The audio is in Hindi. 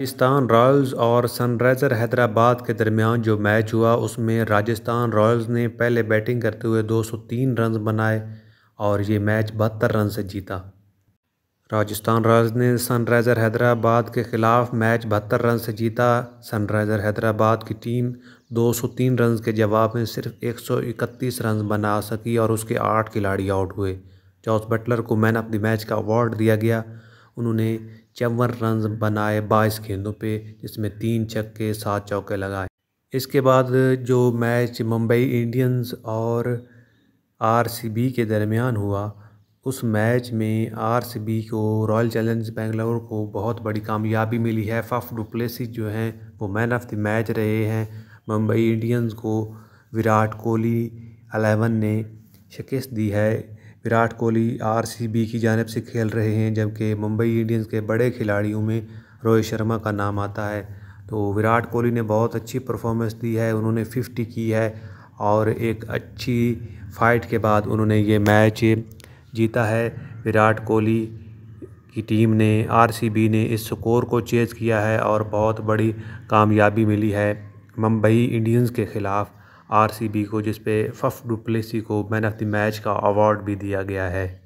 राजस्थान रॉयल्स और सनराइज़र हैदराबाद के दरमियान जो मैच हुआ उसमें राजस्थान रॉयल्स ने पहले बैटिंग करते हुए 203 रन बनाए और ये मैच बहत्तर रन से जीता राजस्थान रॉयल्स ने सनराइज़र हैदराबाद के ख़िलाफ़ मैच बहत्तर रन से जीता सनराइज़र हैदराबाद की टीम 203 रन के जवाब में सिर्फ 131 रन बना सकी और उसके आठ खिलाड़ी आउट हुए जॉस बटलर को मैन ऑफ द मैच का अवार्ड दिया गया उन्होंने चौवन रन बनाए बाईस गेंदों पे जिसमें तीन छक्के सात चौके लगाए इसके बाद जो मैच मुंबई इंडियंस और आरसीबी के दरमियान हुआ उस मैच में आरसीबी को रॉयल चैलेंज बेंगलोर को बहुत बड़ी कामयाबी मिली है फफ डुप्लेसी जो हैं वो मैन ऑफ द मैच रहे हैं मुंबई इंडियंस को विराट कोहली अलेवन ने शिकस्त दी है विराट कोहली आरसीबी की जानब से खेल रहे हैं जबकि मुंबई इंडियंस के बड़े खिलाड़ियों में रोहित शर्मा का नाम आता है तो विराट कोहली ने बहुत अच्छी परफॉर्मेंस दी है उन्होंने फिफ्टी की है और एक अच्छी फाइट के बाद उन्होंने ये मैच जीता है विराट कोहली की टीम ने आरसीबी ने इस स्कोर को चेज़ किया है और बहुत बड़ी कामयाबी मिली है मुंबई इंडियंस के ख़िलाफ़ आरसीबी को जिस पे फ़फ डुप्लेसी को मैन ऑफ द मैच का अवार्ड भी दिया गया है